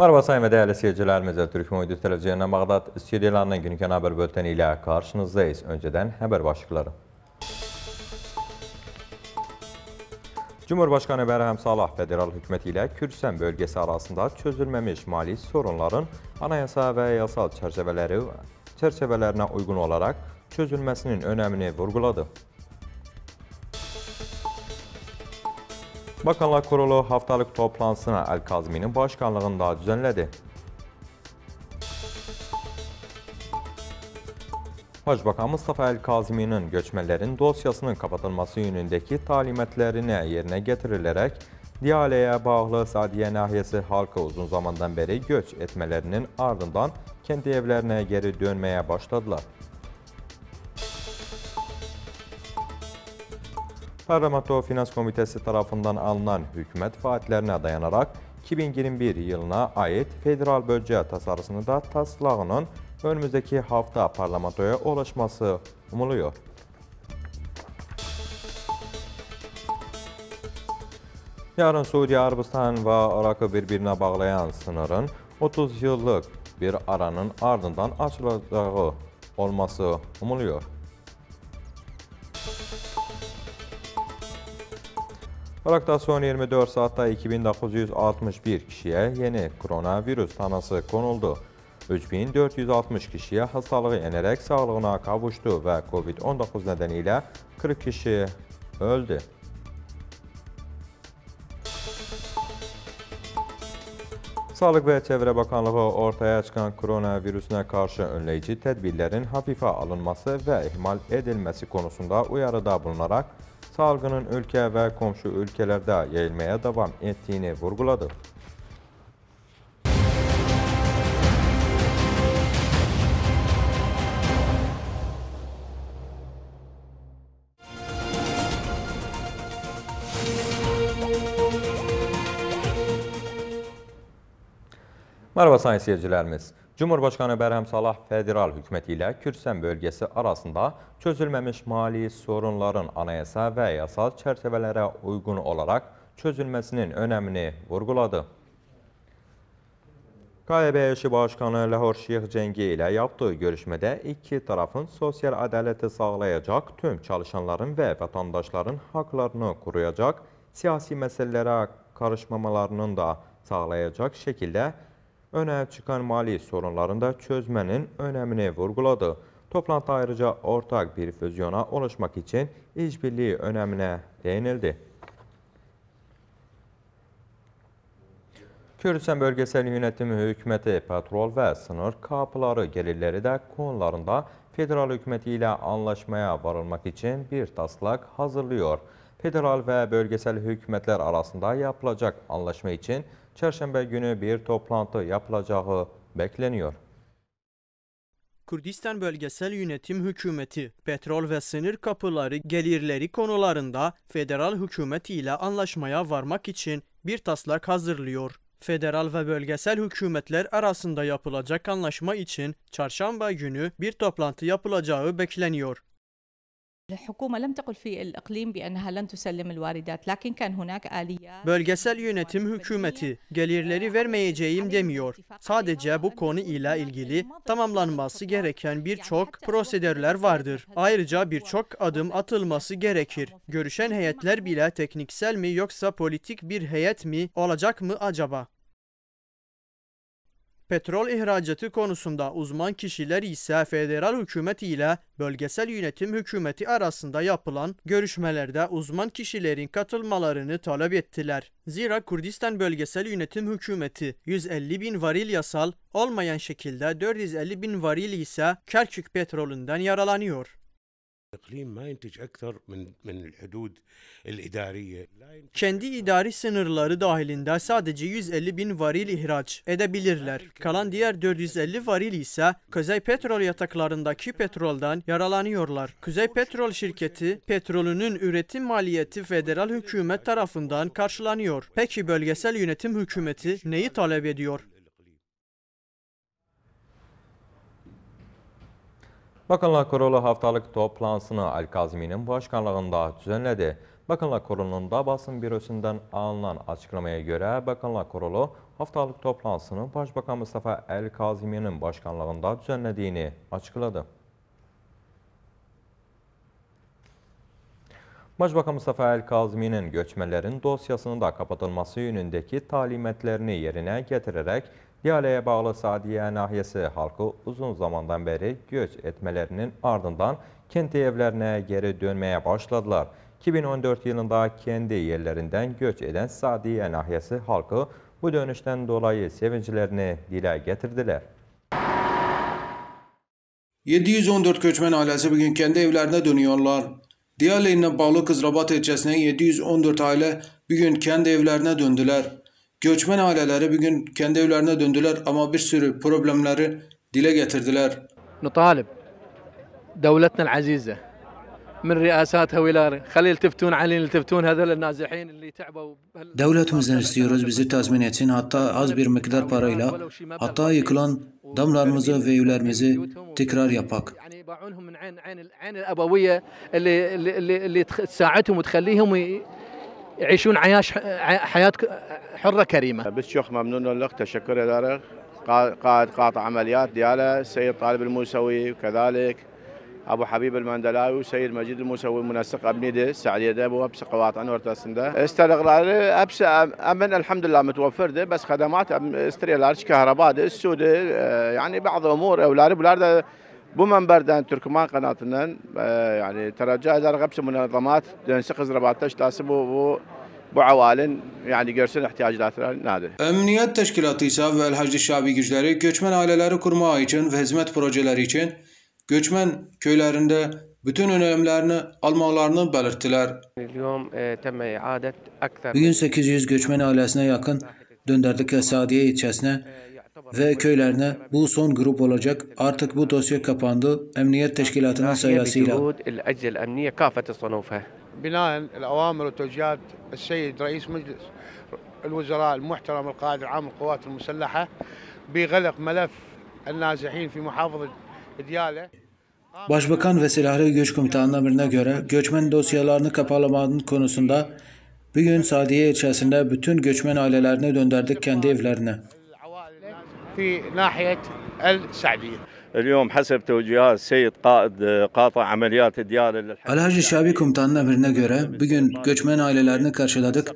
Merhaba sayın ve değerli seyircilerimiz, Türk Müydü Televizyonu Bağdat stüdyolarının günkü haber bölteni ile karşınızdayız. Önceden haber başlıkları. Cumhurbaşkanı Bərhəm Salah federal hökuməti ilə Kürsən bölgəsi arasında çözülməmiş mali sorunların anayasa və yasal çərçəvələri çərçəvələrinə uyğun olaraq çözülməsinin önəmini vurguladı. Bakanlar Kurulu haftalık toplantısını El Kazmi'nin başkanlığında düzenledi. Başbakan Mustafa El Kazmi'nin göçmelerin dosyasının kapatılması yönündeki talimatlarını yerine getirilerek Diyale'ye bağlı Sadiye nahiyesi halkı uzun zamandan beri göç etmelerinin ardından kendi evlerine geri dönmeye başladılar. Parlamento Finans Komitesi tarafından alınan hükümet faaliyetlerine dayanarak 2021 yılına ait federal bölge tasarısını da taslağının önümüzdeki hafta parlamentoya ulaşması umuluyor. Yarın Suudi Arabistan ve Irak'ı birbirine bağlayan sınırın 30 yıllık bir aranın ardından açılacağı olması umuluyor. Irakda son 24 saatda 2961 kişiyə yeni koronavirus tanısı konuldu. 3460 kişiyə hastalığı enərək sağlığına qavuşdu və COVID-19 nədənilə 40 kişi öldü. Sağlıq və Çevrə Bakanlığı ortaya çıxan koronavirüsünə qarşı önləyici tədbirlərin hafifə alınması və ehmal edilməsi konusunda uyarıda bulunaraq, salgının ülke ve komşu ülkelerde yayılmaya devam ettiğini vurguladı. Merhaba sayın seyircilerimiz. Cumhurbaşkanı Berhem Salah federal hükümet ile Kürsən bölgesi arasında çözülməmiş mali sorunların anayasa və yasal çərçevələrə uygun olarak çözülməsinin önəmini vurguladı. KYB eşi Başkanı Lahor Şeyh Cengi ile yaptığı görüşmədə iki tarafın sosial adaleti sağlayacak tüm çalışanların ve vatandaşların haklarını koruyacak siyasi meselelere karışmamalarının da sağlayacak şekilde öne çıkan mali sorunlarında çözmenin önemini vurguladı. Toplantı ayrıca ortak bir füzyona oluşmak için işbirliği önemine değinildi. Kürdistan Bölgesel Yönetimi Hükümeti patrol ve sınır kapıları gelirleri de konularında federal ile anlaşmaya varılmak için bir taslak hazırlıyor. Federal ve bölgesel hükümetler arasında yapılacak anlaşma için çarşamba günü bir toplantı yapılacağı bekleniyor. Kürdistan Bölgesel Yönetim Hükümeti petrol ve sınır kapıları gelirleri konularında federal hükümet ile anlaşmaya varmak için bir taslak hazırlıyor. Federal ve bölgesel hükümetler arasında yapılacak anlaşma için çarşamba günü bir toplantı yapılacağı bekleniyor. Bölgesel yönetim hükümeti gelirleri vermeyeceğim demiyor. Sadece bu konu ile ilgili tamamlanması gereken birçok prosedürler vardır. Ayrıca birçok adım atılması gerekir. Görüşen heyetler bile tekniksel mi yoksa politik bir heyet mi olacak mı acaba? Petrol ihracatı konusunda uzman kişiler ise federal hükümet ile bölgesel yönetim hükümeti arasında yapılan görüşmelerde uzman kişilerin katılmalarını talep ettiler. Zira Kürdistan Bölgesel Yönetim Hükümeti 150 bin varil yasal olmayan şekilde 450 bin varil ise Kerkük petrolünden yaralanıyor. İklim Kendi idari sınırları dahilinde sadece 150 bin varil ihraç edebilirler. Kalan diğer 450 varil ise Kuzey Petrol yataklarındaki petrolden yaralanıyorlar. Kuzey Petrol şirketi petrolünün üretim maliyeti federal hükümet tarafından karşılanıyor. Peki bölgesel yönetim hükümeti neyi talep ediyor? Bakanlar Kurulu haftalık toplantısını Ali Kazmi'nin başkanlığında düzenledi. Bakanlar da basın bürosundan alınan açıklamaya göre Bakanlar Kurulu haftalık toplantısını Başbakan Mustafa El Kazmi'nin başkanlığında düzenlediğini açıkladı. Başbakan Mustafa El Kazmi'nin göçmenlerin dosyasını da kapatılması yönündeki talimetlerini yerine getirerek Diyale'yə bağlı Sadiye nahiyəsi halkı uzun zamandan beri göç etmelerinin ardından kendi evlerine geri dönmeye başladılar. 2014 yılında kendi yerlerinden göç eden Sadiye nahiyəsi halkı bu dönüşten dolayı sevincilerini dile getirdiler. 714 köçmen ailesi bugün kendi evlerine dönüyorlar. Diyale bağlı Kızrabat ilçesine 714 aile bugün kendi evlerine döndüler. Göçmen aileleri bugün kendi evlerine döndüler ama bir sürü problemleri dile getirdiler. نطالب دولتنا العزيزة من رئاساتها وإلى خلي يلتفتون علي يلتفتون هذول النازحين اللي تعبوا Devletimizden istiyoruz bizi tazmin etsin hatta az bir miktar parayla hatta yıkılan damlarımızı ve evlerimizi tekrar yapak. يباعونهم من عين عين العين الأبوية اللي اللي اللي تساعدهم وتخليهم يعيشون عياش حياة حرة كريمة بس شيخ ممنون لك تشكر لك قائد قاطع عمليات دياله السيد طالب الموسوي وكذلك ابو حبيب المندلاوي وسيد مجيد الموسوي منسق ابنيده سعديه ابو ابس قواطع ورتاسندا استلغلال ابس امن الحمد لله متوفر ده بس خدمات استريلارش كهرباء السود آه، يعني بعض امور اولاد بلاد Bu mənbərdən Türkman qanatından e, yəni tərəccə edərək hepsi münəzzamat dönsə Qızrabatda işləsi bu, bu bu avalin yani görsün ihtiyaçları nedir? Emniyet Teşkilatı ise ve Hacı Şabi güçleri göçmen aileleri kurma için ve hizmet projeleri için göçmen köylerinde bütün önemlerini almalarını belirttiler. Bugün 800 göçmen ailesine yakın döndürdük Esadiye ilçesine ve köylerine bu son grup olacak. Artık bu dosya kapandı. Emniyet Teşkilatı'nın sayısıyla. El الاوامر والتوجيهات السيد رئيس مجلس الوزراء المحترم القائد العام للقوات المسلحه بغلق ملف النازحين في محافظه دياله Başbakan ve Silahlı Güç Komutanı'nın emrine göre göçmen dosyalarını kapalamanın konusunda bir gün Sadiye ilçesinde bütün göçmen ailelerini döndürdük kendi evlerine. في ناحية السعدية اليوم حسب توجيهات السيد قائد قاطع عمليات الديار Alhaji Şabi komutanın emrine göre bugün göçmen ailelerini karşıladık.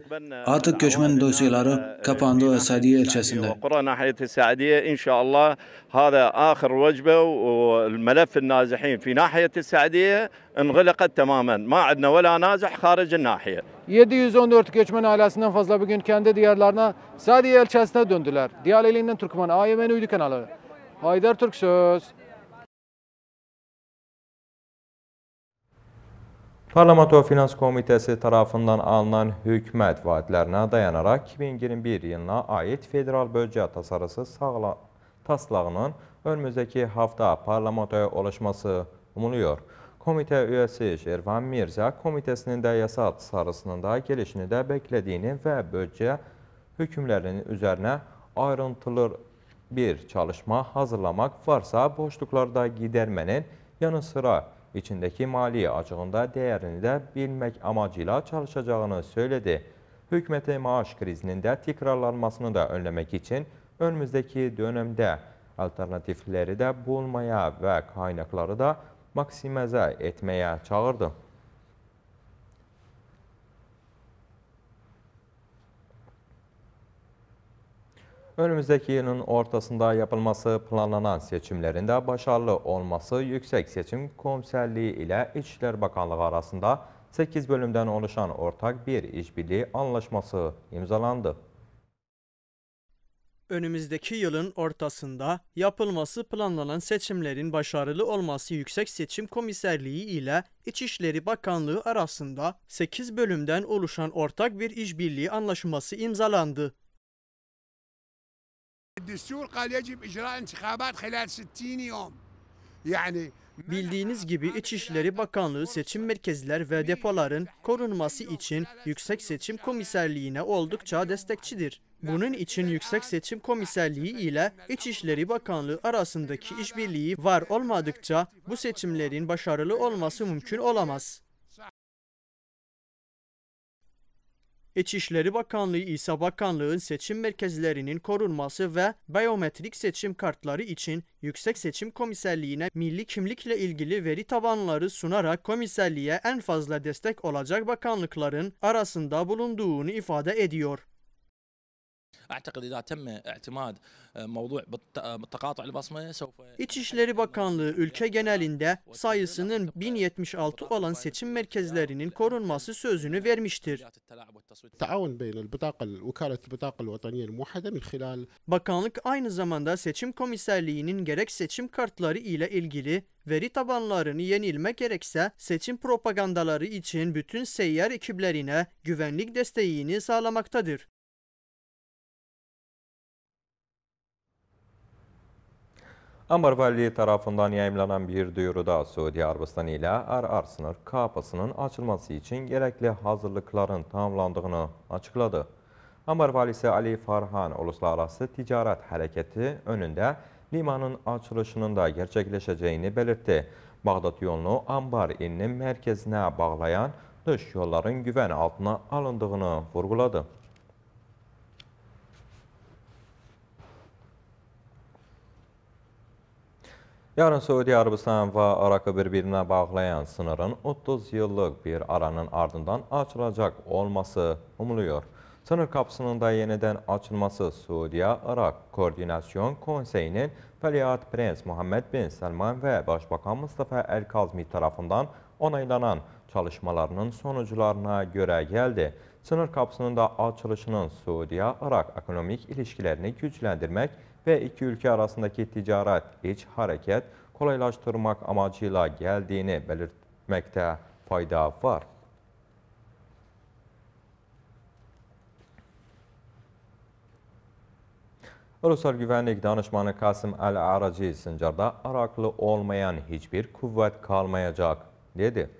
Artık göçmen dosyaları kapandı Sadiye ilçesinde. ناحية السعدية إن شاء الله هذا آخر وجبة والملف النازحين في ناحية السعدية انغلقت تماما ما عندنا ولا نازح خارج الناحية 714 göçmen ailesinden fazla bugün kendi diyarlarına Sadiye ilçesine döndüler. Diyar elinden Türkmen AYM Uydukanalı. Haydar Türk söz. Parlamento Finans Komitesi tarafından alınan hökumət vaadlərinə dayanarak, 2021 yılına ait federal büdcə tasarısı taslağının önümüzdəki hafta parlamentoya oluşması umuluyor. Komite üyesi Şervan Mirza komitesinin de yasa tasarısının da gelişini de beklediğini ve büdcə hükümlerinin üzerine ayrıntılı bir çalışma hazırlamak varsa boşluklarda gidermenin yanı sıra içindeki mali acığında değerini de bilmek amacıyla çalışacağını söyledi. Hükümete maaş krizinin de tekrarlanmasını da önlemek için önümüzdeki dönemde alternatifleri de bulmaya ve kaynakları da maksimize etmeye çağırdı. önümüzdeki yılın ortasında yapılması planlanan seçimlerinde başarılı olması Yüksek Seçim Komiserliği ile İçişleri Bakanlığı arasında 8 bölümden oluşan ortak bir işbirliği anlaşması imzalandı. Önümüzdeki yılın ortasında yapılması planlanan seçimlerin başarılı olması Yüksek Seçim Komiserliği ile İçişleri Bakanlığı arasında 8 bölümden oluşan ortak bir işbirliği anlaşması imzalandı. الدستور قال يجب إجراء انتخابات خلال 60 يوم يعني Bildiğiniz gibi İçişleri Bakanlığı seçim merkezler ve depoların korunması için Yüksek Seçim Komiserliğine oldukça destekçidir. Bunun için Yüksek Seçim Komiserliği ile İçişleri Bakanlığı arasındaki işbirliği var olmadıkça bu seçimlerin başarılı olması mümkün olamaz. İçişleri Bakanlığı ise bakanlığın seçim merkezlerinin korunması ve biometrik seçim kartları için Yüksek Seçim Komiserliğine milli kimlikle ilgili veri tabanları sunarak komiserliğe en fazla destek olacak bakanlıkların arasında bulunduğunu ifade ediyor. Eعتقد إذا تم اعتماد موضوع تقاطع البصمة سوف İçişleri Bakanlığı ülke genelinde sayısının 1076 olan seçim merkezlerinin korunması sözünü vermiştir. Bakanlık aynı zamanda seçim komiserliğinin gerek seçim kartları ile ilgili veri tabanlarını yenilme gerekse seçim propagandaları için bütün seyyar ekiplerine güvenlik desteğini sağlamaktadır. Ambar Valiliği tarafından yayımlanan bir duyuruda Suudi Arabistan ile ar Arsınır sınır kapısının açılması için gerekli hazırlıkların tamamlandığını açıkladı. Ambar Valisi Ali Farhan Uluslararası Ticaret Hareketi önünde limanın açılışının da gerçekleşeceğini belirtti. Bağdat yolunu Ambar ilinin merkezine bağlayan dış yolların güven altına alındığını vurguladı. Yarın Suudi Arabistan ve Arakı birbirine bağlayan sınırın 30 yıllık bir aranın ardından açılacak olması umuluyor. Sınır kapısının da yeniden açılması Suudiya-Irak Koordinasyon Konseyi'nin Veliaht Prens Muhammed Bin Selman ve Başbakan Mustafa El Kazmi tarafından onaylanan çalışmalarının sonuçlarına göre geldi. Sınır kapısının da açılışının Suudiya-Irak ekonomik ilişkilerini güçlendirmek ve iki ülke arasındaki ticaret, iç hareket kolaylaştırmak amacıyla geldiğini belirtmekte fayda var. Ulusal Güvenlik Danışmanı Kasım El-Araci Sincar'da araklı olmayan hiçbir kuvvet kalmayacak dedi.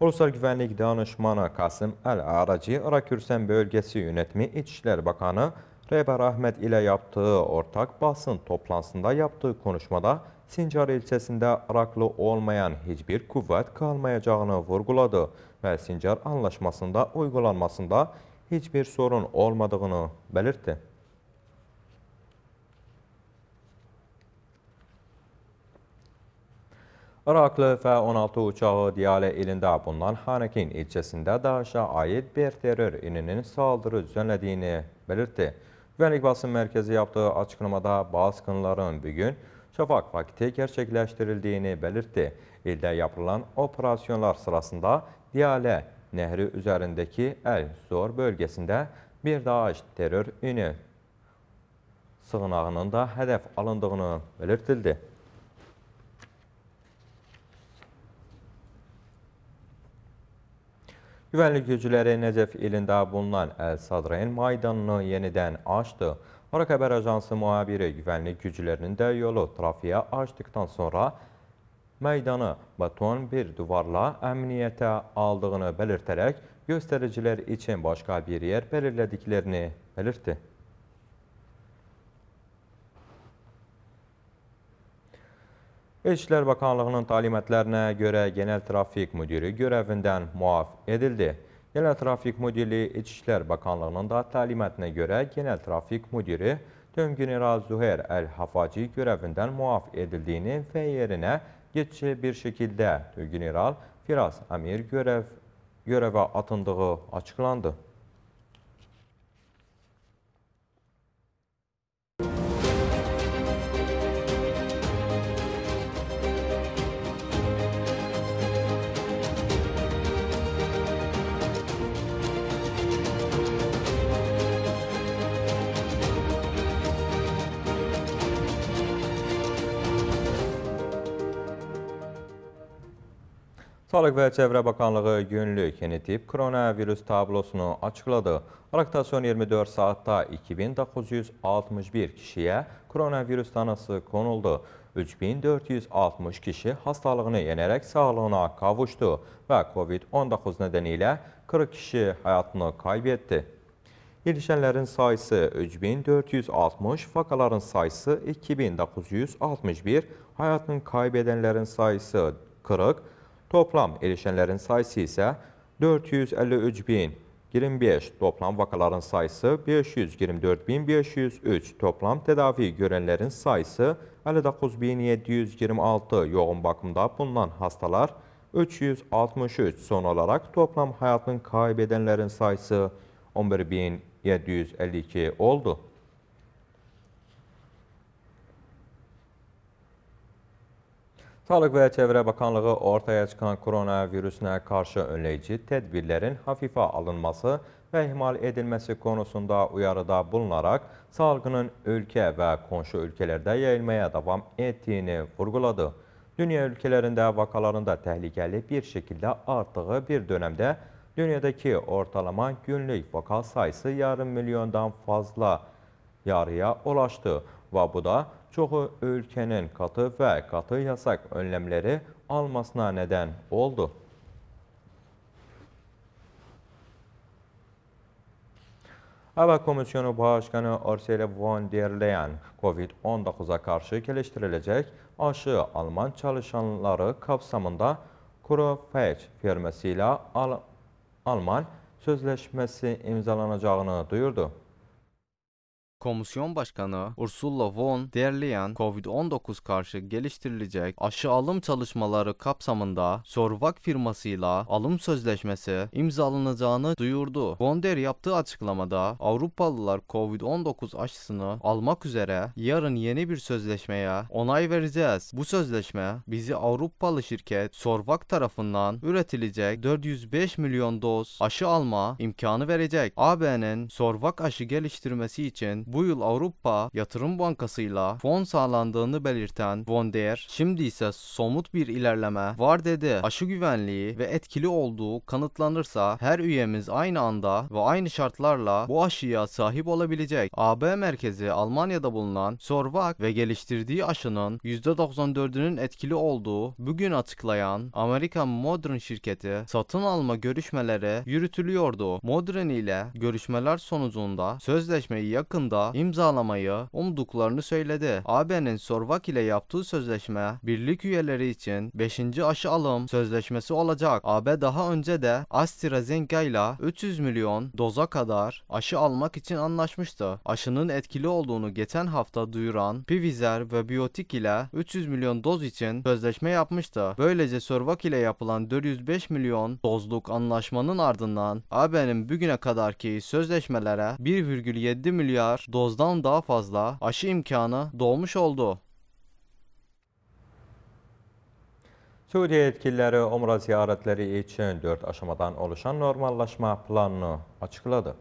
Ulusal Güvenlik Danışmanı Kasım El-Araci, Irak-Kürsen Bölgesi Yönetimi İçişler Bakanı Rehber Ahmet ile yaptığı ortak basın toplantısında yaptığı konuşmada Sincar ilçesinde raklı olmayan hiçbir kuvvet kalmayacağını vurguladı ve Sincar anlaşmasında uygulanmasında hiçbir sorun olmadığını belirtti. Iraklı F-16 uçağı Diyale ilində bulunan Hanekin ilçəsində DAEŞ'a aid bir terör ininin saldırı düzenlediğini belirtti. Güvenlik Basın Merkezi yaptığı açıklamada baskınların bir gün Şafak vakti gerçekleştirildiğini belirtti. İlde yapılan operasyonlar sırasında Diyale Nehri üzerindeki El Zor bölgesinde bir DAEŞ terör ünü sığınağının da hedef alındığını belirtildi. Güvənlik gücləri Necəf ilində bulunan Əl-Sadrain maydanını yenidən açdı. Oraq Xəbər Ajansı mühabiri güvənlik güclərinin də yolu trafiyə açdıqdan sonra meydanı beton bir duvarla əmniyyətə aldığını belirtərək göstəricilər üçün başqa bir yer belirlədiklərini belirtdi. İç İşlər Bakanlığının talimətlərinə görə Genel Trafik Müdiri görəvindən muaf edildi. Genel Trafik Müdiri İç İşlər Bakanlığının da talimətinə görə Genel Trafik Müdiri Dömgeneral Züher Əl-Hafaci görəvindən muaf edildiyini və yerinə geçici bir şəkildə Dömgeneral Firaz Əmir görəv, görəvə atındığı açıqlandı. Sağlık ve Çevre Bakanlığı günlük yeni tip koronavirüs tablosunu açıkladı. Araktasyon 24 saatte 2961 kişiye koronavirüs tanısı konuldu. 3460 kişi hastalığını yenerek sağlığına kavuştu ve COVID-19 nedeniyle 40 kişi hayatını kaybetti. İlişenlerin sayısı 3460, vakaların sayısı 2961, hayatını kaybedenlerin sayısı 40, Toplam erişenlerin sayısı isə 453.025, toplam vakaların sayısı 524.503, toplam tedavi görenlerin sayısı 59.726 yoğun bakımda bulunan hastalar 363 son olarak toplam hayatını kaybedenlerin sayısı 11.752 oldu. Sağlık ve Çevre Bakanlığı ortaya çıkan koronavirüsüne karşı önleyici tedbirlerin hafife alınması ve ihmal edilmesi konusunda uyarıda bulunarak salgının ülke ve komşu ülkelerde yayılmaya devam ettiğini vurguladı. Dünya ülkelerinde vakalarında tehlikeli bir şekilde arttığı bir dönemde dünyadaki ortalama günlük vaka sayısı yarım milyondan fazla yarıya ulaştı ve bu da çoğu ülkenin katı ve katı yasak önlemleri almasına neden oldu. Hava Komisyonu Başkanı Ursula von der Leyen, COVID-19'a karşı geliştirilecek aşı Alman çalışanları kapsamında Kurofeç firmasıyla Al Alman sözleşmesi imzalanacağını duyurdu. Komisyon Başkanı Ursula von der Leyen, COVID-19 karşı geliştirilecek aşı alım çalışmaları kapsamında Sorvak firmasıyla alım sözleşmesi imzalanacağını duyurdu. Von der yaptığı açıklamada Avrupalılar COVID-19 aşısını almak üzere yarın yeni bir sözleşmeye onay vereceğiz. Bu sözleşme bizi Avrupalı şirket Sorvak tarafından üretilecek 405 milyon doz aşı alma imkanı verecek. AB'nin Sorvak aşı geliştirmesi için bu yıl Avrupa Yatırım Bankası'yla fon sağlandığını belirten Von der, şimdi ise somut bir ilerleme var dedi. Aşı güvenliği ve etkili olduğu kanıtlanırsa her üyemiz aynı anda ve aynı şartlarla bu aşıya sahip olabilecek. AB merkezi Almanya'da bulunan Sorvak ve geliştirdiği aşının %94'ünün etkili olduğu bugün açıklayan Amerika Modern şirketi satın alma görüşmeleri yürütülüyordu. Modern ile görüşmeler sonucunda sözleşmeyi yakında da imzalamayı umduklarını söyledi. AB'nin Sorvak ile yaptığı sözleşme birlik üyeleri için 5. aşı alım sözleşmesi olacak. AB daha önce de AstraZeneca ile 300 milyon doza kadar aşı almak için anlaşmıştı. Aşının etkili olduğunu geçen hafta duyuran Pfizer ve Biotik ile 300 milyon doz için sözleşme yapmıştı. Böylece Sorvak ile yapılan 405 milyon dozluk anlaşmanın ardından AB'nin bugüne kadarki sözleşmelere 1,7 milyar dozdan daha fazla aşı imkanı doğmuş oldu. Suriye yetkililəri Umra ziyaretleri için 4 aşamadan oluşan normallaşma planını açıkladı.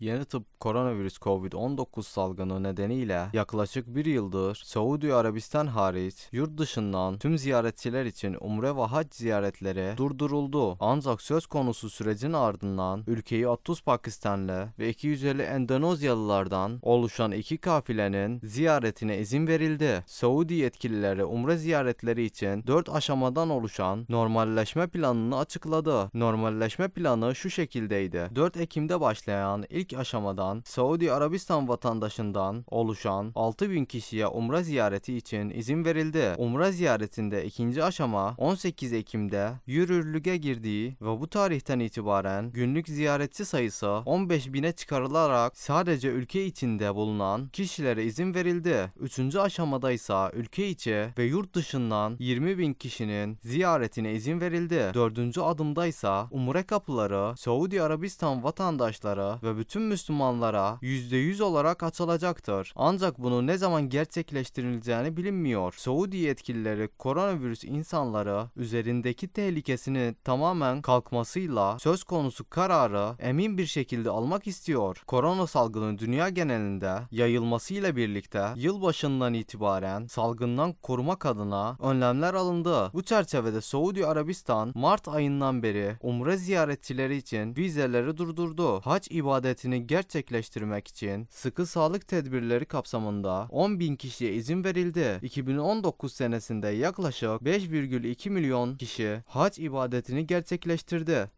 Yeni tıp koronavirüs COVID-19 salgını nedeniyle yaklaşık bir yıldır Suudi Arabistan hariç yurt dışından tüm ziyaretçiler için umre ve hac ziyaretleri durduruldu. Ancak söz konusu sürecin ardından ülkeyi 30 Pakistanlı ve 250 Endonezyalılardan oluşan iki kafilenin ziyaretine izin verildi. Suudi yetkilileri umre ziyaretleri için 4 aşamadan oluşan normalleşme planını açıkladı. Normalleşme planı şu şekildeydi. 4 Ekim'de başlayan ilk ilk aşamadan Saudi Arabistan vatandaşından oluşan 6000 kişiye umre ziyareti için izin verildi. Umre ziyaretinde ikinci aşama 18 Ekim'de yürürlüğe girdiği ve bu tarihten itibaren günlük ziyaretçi sayısı 15.000'e çıkarılarak sadece ülke içinde bulunan kişilere izin verildi. Üçüncü aşamada ise ülke içi ve yurt dışından 20.000 kişinin ziyaretine izin verildi. Dördüncü adımda ise umre kapıları Saudi Arabistan vatandaşları ve bütün tüm Müslümanlara %100 olarak açılacaktır. Ancak bunu ne zaman gerçekleştirileceğini bilinmiyor. Suudi yetkilileri koronavirüs insanları üzerindeki tehlikesini tamamen kalkmasıyla söz konusu kararı emin bir şekilde almak istiyor. Korona salgının dünya genelinde yayılmasıyla birlikte yılbaşından itibaren salgından korumak adına önlemler alındı. Bu çerçevede Suudi Arabistan Mart ayından beri umre ziyaretçileri için vizeleri durdurdu. Hac ibadetini iadesini gerçekleştirmek için sıkı sağlık tedbirleri kapsamında 10 bin kişiye izin verildi. 2019 senesinde yaklaşık 5,2 milyon kişi hac ibadetini gerçekleştirdi.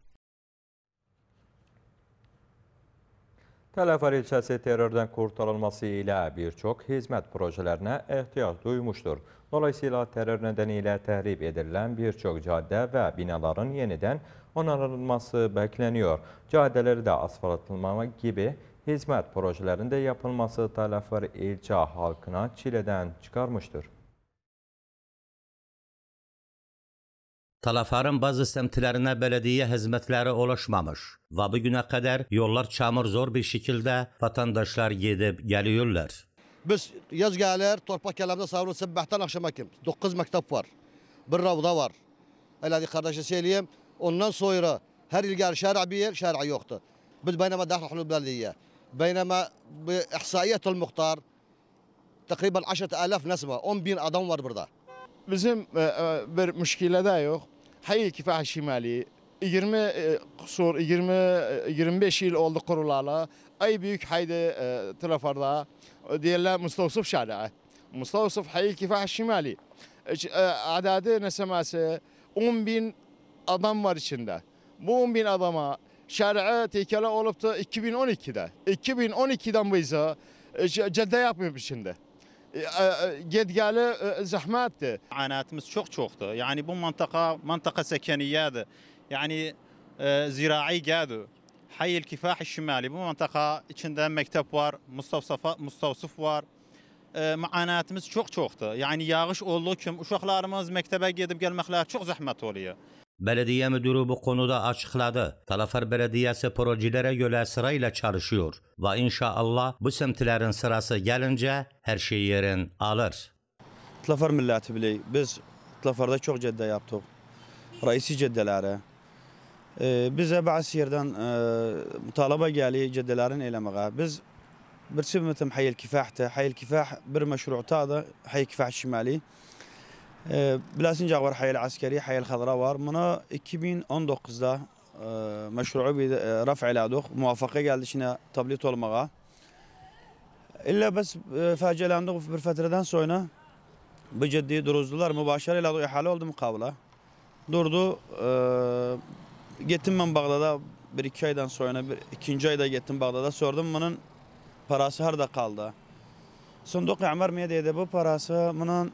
Tel Afar ilçəsi terördən qurtarılması ilə bir çox hizmət projələrinə ehtiyac Dolayısıyla terör nedeniyle ilə edilen birçok cadde ve binaların yeniden onarılması bekleniyor. Cadeleri de asfaltlanma gibi hizmet projelerinde yapılması tarafları ilçe halkına çileden çıkarmıştır. Talafarın bazı semtlərinə bələdiyyə hizmetleri ulaşmamış və bu günə qədər yollar çamur zor bir şəkildə vatandaşlar gedib gəlirlər. Biz yaz gəlir, torpaq kələmdə savrul səbbəhdən axşama kim? 9 məktəb var, bir ravda var. Elədi, qardaşı söyləyim, Ondan sonra her ilgari şer'a bir yer şer'a yoktu. Biz beynama dahlahlu belediye. Beynama ihsaiyetul muhtar takriben 10,000 nesme 10 bin adam var burada. Bizim e, e, bir müşkile de yok. Hayır kifah şimali 20 kusur 20 25 yıl oldu kurulalı. Ay büyük haydi e, telefonda diyorlar Mustavsuf Şada'a. Mustavsuf Hayır Kifah Şimali. E, adadı nesemesi 10 bin adam var içinde. Bu 10 bin adama şer'e tekele olup da 2012'de. 2012'den bu izi e, cadde yapmıyor şimdi. E, e, Gedgeli zahmetti. Anatımız çok çoktu. Yani bu mantaka mantaka sekeniyedir. Yani e, zirai geldi. Hayy el Kifah Şimali bu mantaka içinde mektep var, mustavsafa, mustavsıf var. E, maanatımız çok çoktu. Yani yağış oldu ki, uşaklarımız mektebe gidip gelmekler çok zahmet oluyor. Belediye müdürü bu konuda açıkladı. Talafer Belediyesi projelere göre sırayla çalışıyor ve inşallah bu semtlerin sırası gelince her şeyi yerin alır. Tlafar milleti bile biz Tlafar'da çok cadde yaptık. Reisi caddelere. Ee, bize bazı yerden e, mutalaba geldi caddelerin eylemeye. Biz bir sivmetim Hayel Kifah'ta. Hayel Kifah bir meşru'ta da Hayel Kifah Şimali. Ee, biləsin var hayal askeri, hayal Xadra var. Buna 2019-da e, məşruğu bir rəf elədik. Muvaffaqa geldi işinə tablit olmağa. İllə bəs e, fəcələndik bir fətrədən sonra bu ciddi duruzdular. Mübaşər elədik, əhalə oldu müqavilə. Durdu, e, getdim mən Bağdada bir iki aydan sonra, bir, ikinci ayda getdim Bağdada sordum. Bunun parası harada qaldı? Sunduq Əmər Mediyə bu parası bunun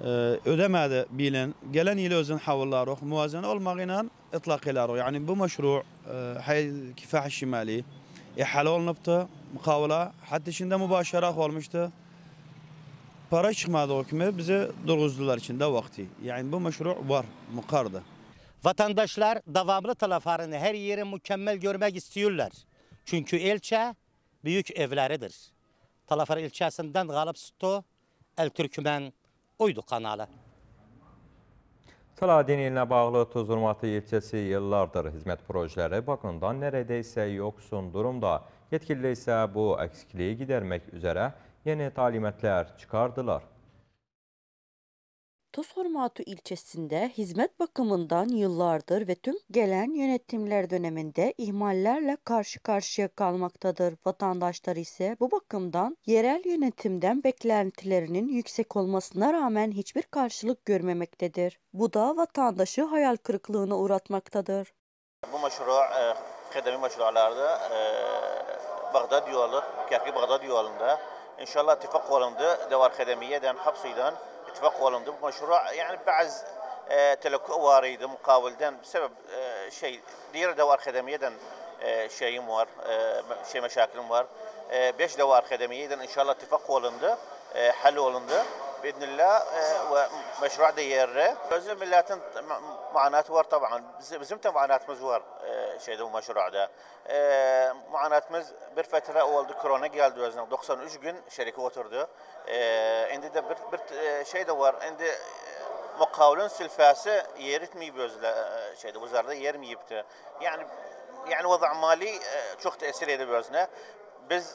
ee, ödemede bilen gelen ile özen havlaları muazen olmağıyla itlak ilaru. Yani bu meşru e, hay kifah şimali ihale e, olunuptu mukavela hatta içinde mübaşara olmuştu. Para çıkmadı o hükümet bize durguzdular içinde vakti. Yani bu meşru var mukardı. Vatandaşlar devamlı talafarını her yeri mükemmel görmek istiyorlar. Çünkü ilçe büyük evleridir. Talafar ilçesinden Galip Sto, El Türkmen uydu kanalı. Saladin ilinə bağlı Tuzurmatı ilçəsi yıllardır hizmet projeleri bakımından neredeyse yoksun durumda. yetkililer ise bu eksikliği gidermek üzere yeni talimatlar çıkardılar. Tosormatu ilçesinde hizmet bakımından yıllardır ve tüm gelen yönetimler döneminde ihmallerle karşı karşıya kalmaktadır. Vatandaşlar ise bu bakımdan yerel yönetimden beklentilerinin yüksek olmasına rağmen hiçbir karşılık görmemektedir. Bu da vatandaşı hayal kırıklığına uğratmaktadır. Bu meşru, e, kademi meşrularda e, Bağdat yolu, Kerki Bağdat yolunda inşallah ittifak olundu. Devar Kademiye'den, Hapsi'den الاتفاق لهم لنضم مشروع يعني بعز آه، تلك واريد مقاولدا بسبب آه، شيء دير دوار خدميا آه، شيء مهر شيء مشاكل مهر بيش دوار خدemiye en inşallah ittifak olundu, hal olundu. باذن الله آه، ومشروع دير بزم لا معانات ور طبعا بزمت معانات مزور آه، شيء ذو مشروع ده آه، معانات مز بفتره اول كورونا قال دوزنا 93 جن شركه وتردو عند ده بر شيء دور عند مقاولون سلفاسه يرت مي بوزلا شيء ده وزاره يرمي يبته يعني يعني وضع مالي شخت اسئله بوزنا بز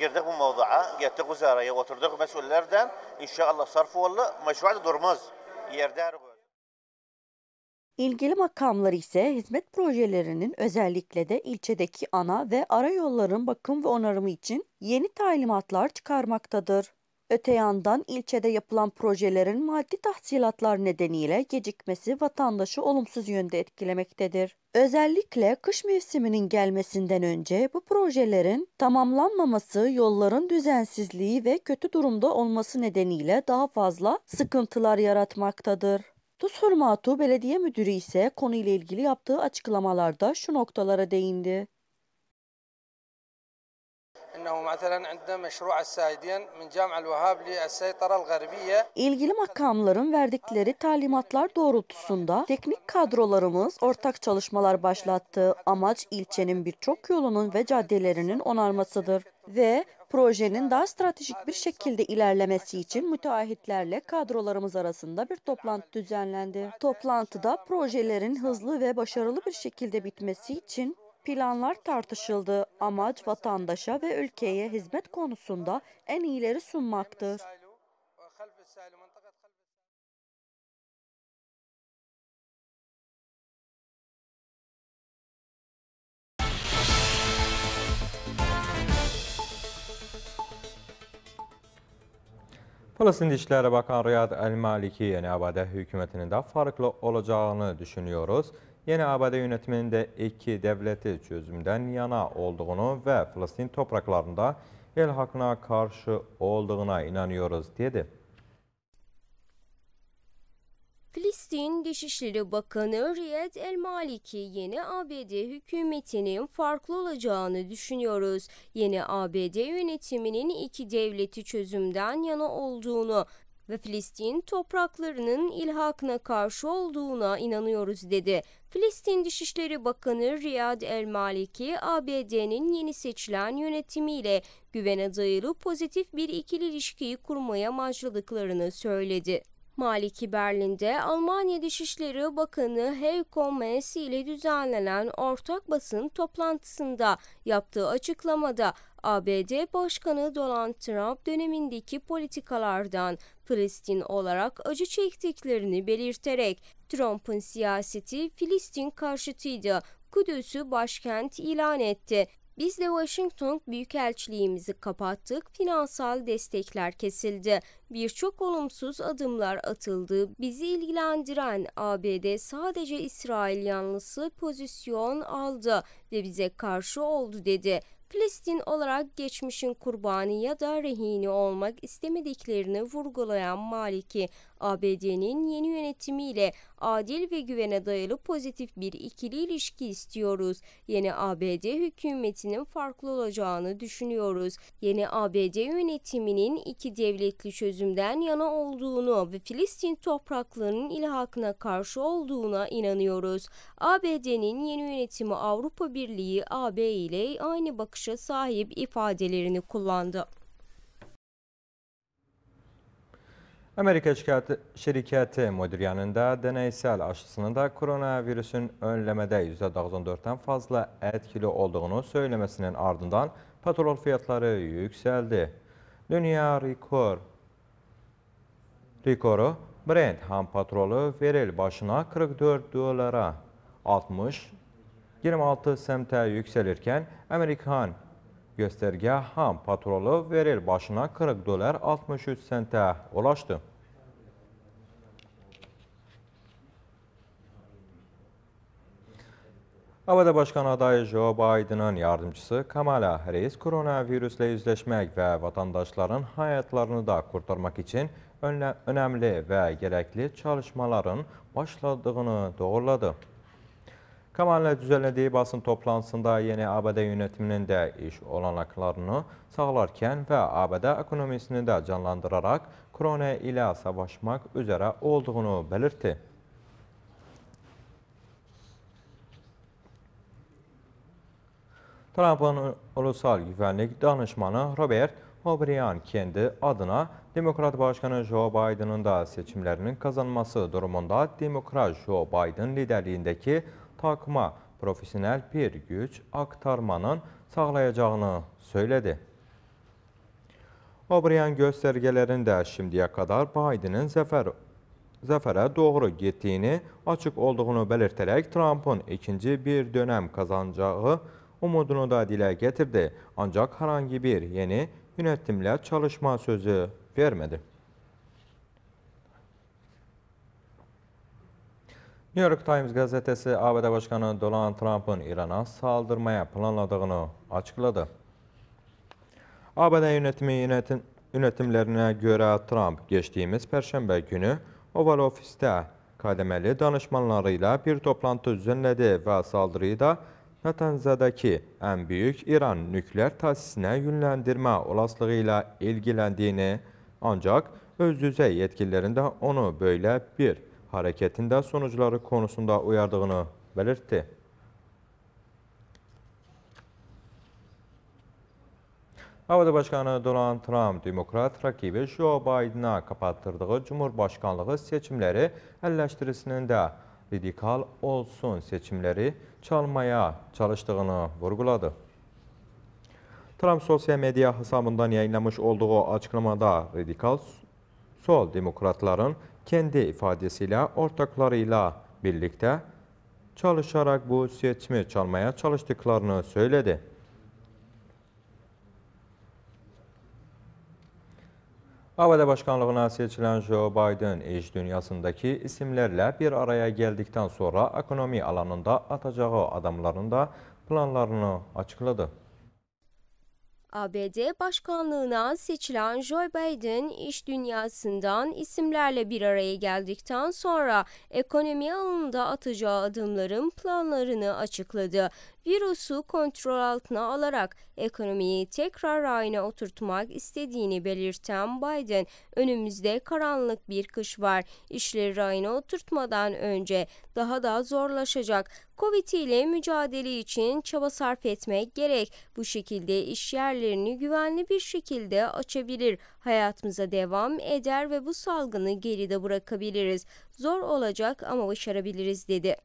girdik bu mevzuya, gittik uzaraya, oturduk mesullerden. İnşallah sarfı valla meşruada durmaz. Yerde İlgili makamlar ise hizmet projelerinin özellikle de ilçedeki ana ve ara yolların bakım ve onarımı için yeni talimatlar çıkarmaktadır. Öte yandan ilçede yapılan projelerin maddi tahsilatlar nedeniyle gecikmesi vatandaşı olumsuz yönde etkilemektedir. Özellikle kış mevsiminin gelmesinden önce bu projelerin tamamlanmaması yolların düzensizliği ve kötü durumda olması nedeniyle daha fazla sıkıntılar yaratmaktadır. Tuz Hurmatu Belediye Müdürü ise konuyla ilgili yaptığı açıklamalarda şu noktalara değindi. İlgili makamların verdikleri talimatlar doğrultusunda teknik kadrolarımız ortak çalışmalar başlattı. Amaç ilçenin birçok yolunun ve caddelerinin onarmasıdır ve projenin daha stratejik bir şekilde ilerlemesi için müteahhitlerle kadrolarımız arasında bir toplantı düzenlendi. Toplantıda projelerin hızlı ve başarılı bir şekilde bitmesi için Planlar tartışıldı. Amaç vatandaşa ve ülkeye hizmet konusunda en iyileri sunmaktır. Filistin İşleri Bakanı Riyad El-Maliki yeni abade hükümetinin de farklı olacağını düşünüyoruz. Yeni ABD yönetiminin de iki devleti çözümden yana olduğunu ve Filistin topraklarında el hakkına karşı olduğuna inanıyoruz dedi. Filistin Dışişleri Bakanı Riyad El Maliki yeni ABD hükümetinin farklı olacağını düşünüyoruz. Yeni ABD yönetiminin iki devleti çözümden yana olduğunu ve Filistin topraklarının ilhakına karşı olduğuna inanıyoruz dedi. Filistin Dışişleri Bakanı Riyad El Maliki, ABD'nin yeni seçilen yönetimiyle güven adayılı pozitif bir ikili ilişkiyi kurmaya amacladıklarını söyledi. Maliki Berlin'de Almanya Dışişleri Bakanı Heiko Maas ile düzenlenen ortak basın toplantısında yaptığı açıklamada ABD Başkanı Donald Trump dönemindeki politikalardan Filistin olarak acı çektiklerini belirterek Trump'ın siyaseti Filistin karşıtıydı. Kudüs'ü başkent ilan etti. Biz de Washington Büyükelçiliğimizi kapattık, finansal destekler kesildi. Birçok olumsuz adımlar atıldı. Bizi ilgilendiren ABD sadece İsrail yanlısı pozisyon aldı ve bize karşı oldu dedi. Filistin olarak geçmişin kurbanı ya da rehini olmak istemediklerini vurgulayan Maliki, ABD'nin yeni yönetimiyle adil ve güvene dayalı pozitif bir ikili ilişki istiyoruz. Yeni ABD hükümetinin farklı olacağını düşünüyoruz. Yeni ABD yönetiminin iki devletli çözümden yana olduğunu ve Filistin topraklarının ilhakına karşı olduğuna inanıyoruz. ABD'nin yeni yönetimi Avrupa Birliği AB ile aynı bakış karşı sahip ifadelerini kullandı. Amerika şirkəti müdiriyyənində deneysel aşısının da koronavirüsün önlemede %94-dən fazla etkili olduğunu söylemesinin ardından petrol fiyatları yükseldi. Dünya rekor rekoru Brent ham patrolu veril başına 44 dolara 60 26 semte yükselirken Amerikan gösterge ham patrolu verir başına 40 dolar 63 sente ulaştı. ABD Başkan adayı Joe Biden'ın yardımcısı Kamala Harris koronavirüsle yüzleşmek ve vatandaşların hayatlarını da kurtarmak için önemli ve gerekli çalışmaların başladığını doğruladı. Kamanla düzenlediği basın toplantısında yeni ABD yönetiminin de iş olanaklarını sağlarken ve ABD ekonomisini de canlandırarak korona ile savaşmak üzere olduğunu belirtti. Trump'ın ulusal güvenlik danışmanı Robert O'Brien kendi adına Demokrat Başkanı Joe Biden'ın da seçimlerinin kazanması durumunda Demokrat Joe Biden liderliğindeki takma profesyonel bir güç aktarmanın sağlayacağını söyledi. Obriyan göstergelerinde şimdiye kadar Biden'in zəfər zəfərə doğru getdiyini, açık olduğunu belirterek Trump'ın ikinci bir dönem kazanacağı umudunu da dile getirdi. Ancak herhangi bir yeni yönetimle çalışma sözü vermedi. New York Times gazetesi ABD Başkanı Donald Trump'ın İran'a saldırmaya planladığını açıkladı. ABD yönetimi yönetimlerine göre Trump geçtiğimiz Perşembe günü Oval Ofis'te kademeli danışmanlarıyla bir toplantı düzenledi ve saldırıyı da Natanza'daki en büyük İran nükleer tesisine yönlendirme olasılığıyla ilgilendiğini ancak öz düzey yetkililerinde onu böyle bir hareketin de sonuçları konusunda uyardığını belirtti. ABD Başkanı Donald Trump, demokrat rakibi Joe Biden'a kapattırdığı Cumhurbaşkanlığı seçimleri eleştirisinde radikal olsun seçimleri çalmaya çalıştığını vurguladı. Trump sosyal medya hesabından yayınlamış olduğu açıklamada radikal sol demokratların kendi ifadesiyle ortaklarıyla birlikte çalışarak bu seçimi çalmaya çalıştıklarını söyledi. ABD Başkanlığına seçilen Joe Biden iş dünyasındaki isimlerle bir araya geldikten sonra ekonomi alanında atacağı adamların da planlarını açıkladı. ABD başkanlığına seçilen Joe Biden iş dünyasından isimlerle bir araya geldikten sonra ekonomi alanında atacağı adımların planlarını açıkladı virüsü kontrol altına alarak ekonomiyi tekrar rayına oturtmak istediğini belirten Biden, önümüzde karanlık bir kış var. İşleri rayına oturtmadan önce daha da zorlaşacak. Covid ile mücadele için çaba sarf etmek gerek. Bu şekilde iş yerlerini güvenli bir şekilde açabilir. Hayatımıza devam eder ve bu salgını geride bırakabiliriz. Zor olacak ama başarabiliriz dedi.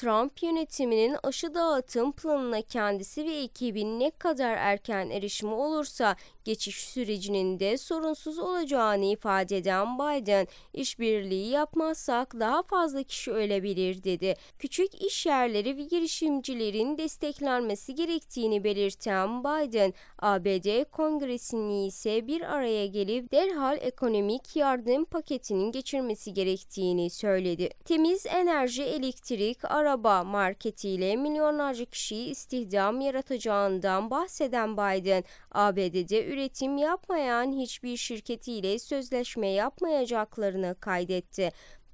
Trump yönetiminin aşı dağıtım planına kendisi ve ekibin ne kadar erken erişimi olursa geçiş sürecinin de sorunsuz olacağını ifade eden Biden, işbirliği yapmazsak daha fazla kişi ölebilir dedi. Küçük iş yerleri ve girişimcilerin desteklenmesi gerektiğini belirten Biden, ABD Kongresi'ni ise bir araya gelip derhal ekonomik yardım paketinin geçirmesi gerektiğini söyledi. Temiz enerji, elektrik, ara araba marketiyle milyonlarca kişiyi istihdam yaratacağından bahseden Biden, ABD'de üretim yapmayan hiçbir şirketiyle sözleşme yapmayacaklarını kaydetti.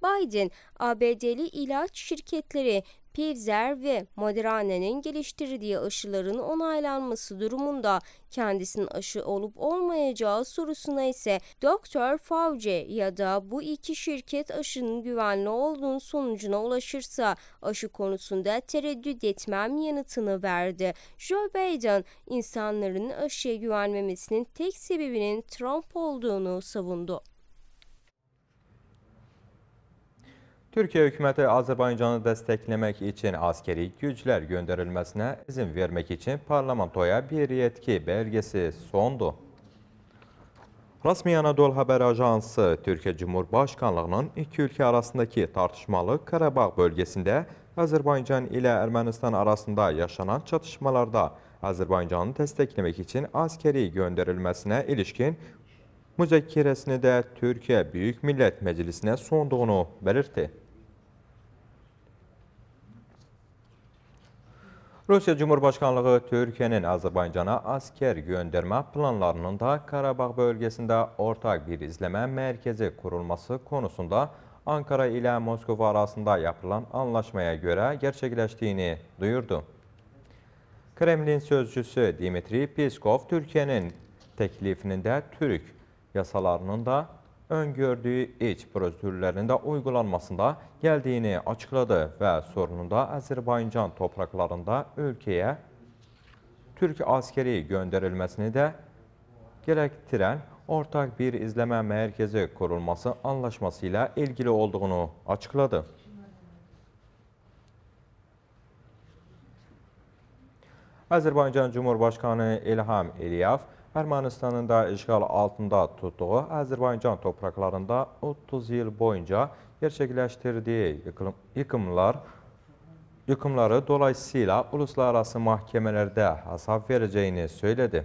Biden, ABD'li ilaç şirketleri Pfizer ve Moderna'nın geliştirdiği aşıların onaylanması durumunda kendisinin aşı olup olmayacağı sorusuna ise Dr. Fauci ya da bu iki şirket aşının güvenli olduğunu sonucuna ulaşırsa aşı konusunda tereddüt etmem yanıtını verdi. Joe Biden insanların aşıya güvenmemesinin tek sebebinin Trump olduğunu savundu. Türkiye hükümeti Azerbaycan'ı desteklemek için askeri güçler gönderilmesine izin vermek için parlamentoya bir yetki belgesi sondu. Rasmi Anadolu Haber Ajansı, Türkiye Cumhurbaşkanlığı'nın iki ülke arasındaki tartışmalı Karabağ bölgesinde Azerbaycan ile Ermenistan arasında yaşanan çatışmalarda Azerbaycan'ı desteklemek için askeri gönderilmesine ilişkin müzekkeresini de Türkiye Büyük Millet Meclisi'ne sunduğunu belirtti. Rusiya Cumhurbaşkanlığı Türkiyənin Azərbaycana asker göndərmə planlarının da Qarabağ bölgəsində ortaq bir izləmə mərkəzi qurulması konusunda Ankara ilə Moskova arasında yapılan anlaşmaya görə gerçəkləşdiyini duyurdu. Kremlin sözcüsü Dimitri Piskov Türkiyənin təklifinin də Türk yasalarının da öngördüyü iç prosedürlərində uygulanmasında gəldiyini açıqladı və sorununda Azerbaycan topraklarında ülkeye Türk askeri gönderilmesini de gerektiren ortak bir izleme merkezi kurulması anlaşmasıyla ilgili olduğunu açıkladı. Azerbaycan Cumhurbaşkanı İlham Eliyev, Ermənistanın da işğal altında tutduğu Azərbaycan torpaqlarında 30 il boyunca gerçəkləşdirdiyi yıkımlar, yıkımları dolayısıyla uluslararası mahkəmələrdə hesab verəcəyini söylədi.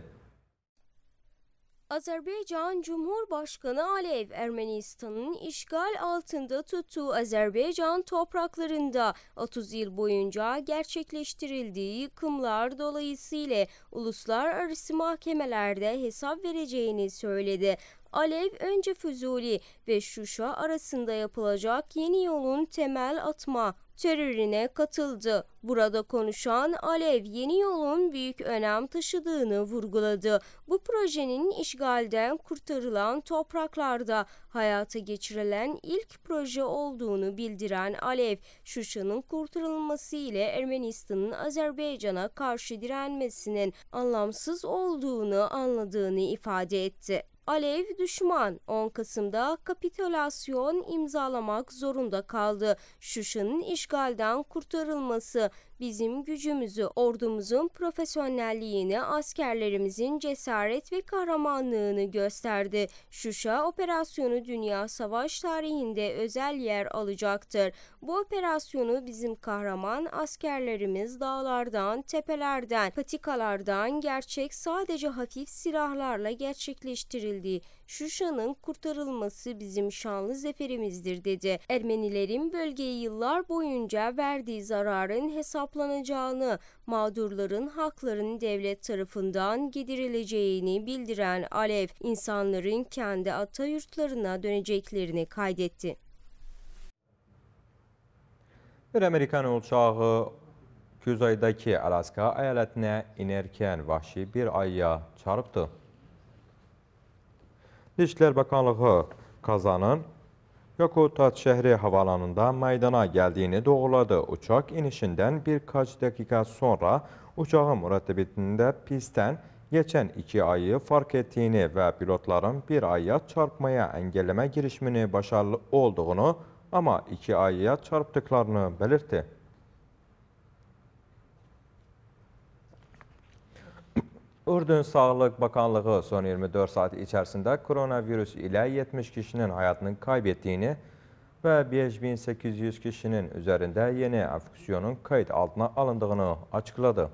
Azerbaycan Cumhurbaşkanı Alev, Ermenistan'ın işgal altında tuttuğu Azerbaycan topraklarında 30 yıl boyunca gerçekleştirildiği yıkımlar dolayısıyla uluslararası mahkemelerde hesap vereceğini söyledi. Alev önce Füzuli ve Şuşa arasında yapılacak yeni yolun temel atma terörüne katıldı. Burada konuşan Alev yeni yolun büyük önem taşıdığını vurguladı. Bu projenin işgalden kurtarılan topraklarda hayata geçirilen ilk proje olduğunu bildiren Alev, Şuşa'nın kurtarılması ile Ermenistan'ın Azerbaycan'a karşı direnmesinin anlamsız olduğunu anladığını ifade etti. Alev düşman 10 Kasım'da kapitülasyon imzalamak zorunda kaldı. Şuşa'nın işgalden kurtarılması bizim gücümüzü, ordumuzun profesyonelliğini, askerlerimizin cesaret ve kahramanlığını gösterdi. Şuşa operasyonu dünya savaş tarihinde özel yer alacaktır. Bu operasyonu bizim kahraman askerlerimiz dağlardan, tepelerden, patikalardan gerçek sadece hafif silahlarla gerçekleştirildi verildiği Şuşa'nın kurtarılması bizim şanlı zeferimizdir dedi. Ermenilerin bölgeye yıllar boyunca verdiği zararın hesaplanacağını, mağdurların haklarının devlet tarafından gidirileceğini bildiren Alev, insanların kendi ata yurtlarına döneceklerini kaydetti. Bir Amerikan uçağı Küzey'deki Alaska eyaletine inerken vahşi bir ayya çarptı. İçişlər Bakanlığı Kazanın Yakutat şehri havalanında meydana geldiğini doğruladı. Uçak inişinden birkaç dakika sonra uçağın mürettebetinde pistten geçen iki ayı fark ettiğini ve pilotların bir aya çarpmaya engelleme girişimini başarılı olduğunu ama iki aya çarptıklarını belirtti. Ürdün Sağlık Bakanlığı son 24 saat içerisinde koronavirüs ile 70 kişinin hayatını kaybettiğini ve 5800 kişinin üzerinde yeni afeksiyonun kayıt altına alındığını açıkladı.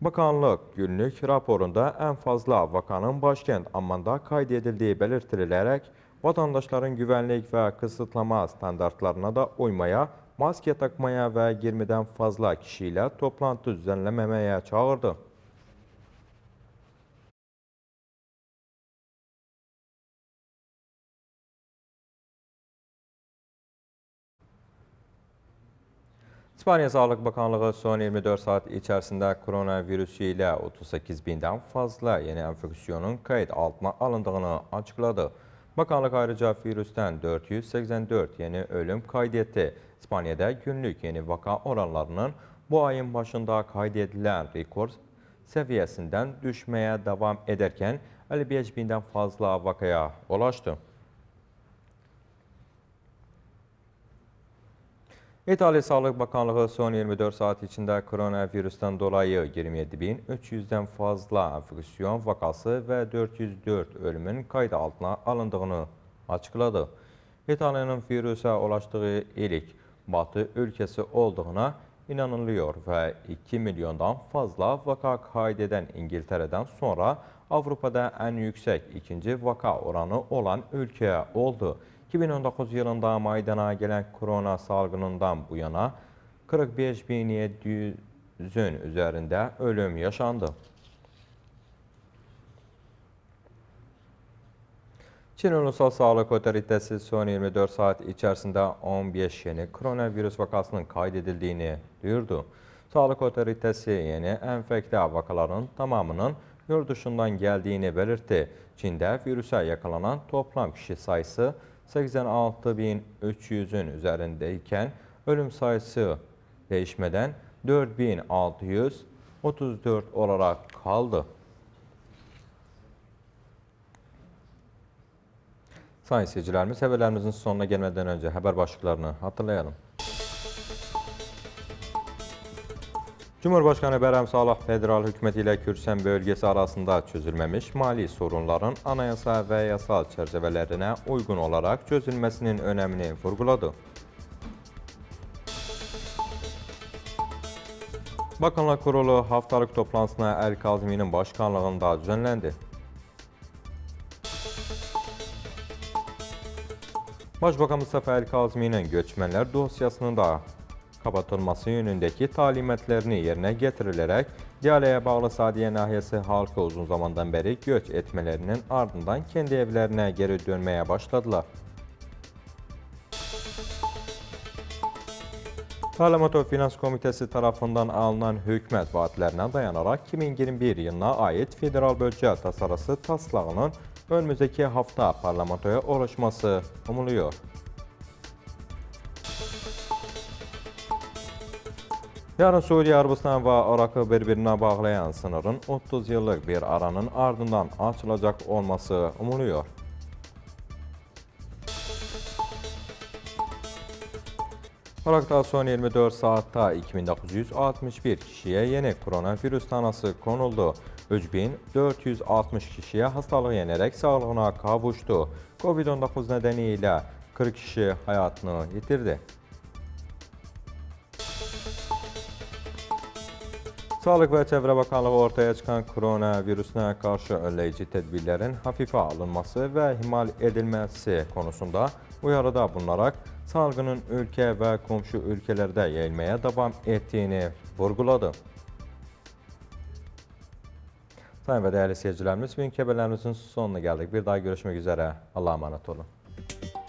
Bakanlık günlük raporunda en fazla vakanın başkent Amman'da kaydedildiği belirtilerek vatandaşların güvenlik ve kısıtlama standartlarına da uymaya, maske takmaya ve 20'den fazla kişiyle toplantı düzenlememeye çağırdı. İspanya Sağlık Bakanlığı son 24 saat içerisinde koronavirüs ile 38 binden fazla yeni enfeksiyonun kayıt altına alındığını açıkladı. Bakanlık ayrıca virüsten 484 yeni ölüm kaydetti. İspanya'da günlük yeni vaka oranlarının bu ayın başında kaydedilen rekor seviyesinden düşmeye devam ederken 55 binden fazla vakaya ulaştı. İtalya Sağlık Bakanlığı son 24 saat içinde koronavirüsten dolayı 27.300'den fazla infeksiyon vakası ve 404 ölümün kayıt altına alındığını açıkladı. İtalya'nın virüse ulaştığı ilk batı ülkesi olduğuna inanılıyor ve 2 milyondan fazla vaka kaydeden İngiltere'den sonra Avrupa'da en yüksek ikinci vaka oranı olan ülkeye oldu. 2019 yılında Maydana gelen korona salgınından bu yana 45.700'ün üzerinde ölüm yaşandı. Çin Ulusal Sağlık Otoritesi son 24 saat içerisinde 15 yeni koronavirüs vakasının kaydedildiğini duyurdu. Sağlık Otoritesi yeni enfekte vakaların tamamının yurt dışından geldiğini belirtti. Çin'de virüse yakalanan toplam kişi sayısı 86.300'ün üzerindeyken ölüm sayısı değişmeden 4634 olarak kaldı. Sayın seyircilerimiz haberlerimizin sonuna gelmeden önce haber başlıklarını hatırlayalım. Cumhurbaşqanı Bərəm Salah federal hökuməti ilə Kürsən bölgəsi arasında çözülməmiş mali sorunların anayasa və yasal çərçevələrinə uyğun olaraq çözülməsinin önəmini vurğuladı. Bakanlar Kurulu haftalıq toplantısına Əl Kaziminin başkanlığında düzənləndi. Başbakan Mustafa Əl Kaziminin göçmənlər dosyasını da kapatılması yönündeki talimatlarını yerine getirilerek Diyale'ye bağlı Sadiye nahiyesi halkı uzun zamandan beri göç etmelerinin ardından kendi evlerine geri dönmeye başladılar. Parlamento Finans Komitesi tarafından alınan hükümet vaatlerine dayanarak 2021 yılına ait federal bölge tasarısı taslağının önümüzdeki hafta parlamentoya ulaşması umuluyor. Yarın Suriye Arabistan ve Irak'ı birbirine bağlayan sınırın 30 yıllık bir aranın ardından açılacak olması umuluyor. Irak'ta son 24 saatte 2961 kişiye yeni koronavirüs tanısı konuldu. 3460 kişiye hastalığı yenerek sağlığına kavuştu. Covid-19 nedeniyle 40 kişi hayatını yitirdi. Sağlık ve Çevre Bakanlığı ortaya çıkan koronavirüsüne karşı önleyici tedbirlerin hafife alınması ve ihmal edilmesi konusunda uyarıda bulunarak salgının ülke ve komşu ülkelerde yayılmaya devam ettiğini vurguladı. Sayın ve değerli seyircilerimiz, bugünkü haberlerimizin sonuna geldik. Bir daha görüşmek üzere. Allah'a emanet olun.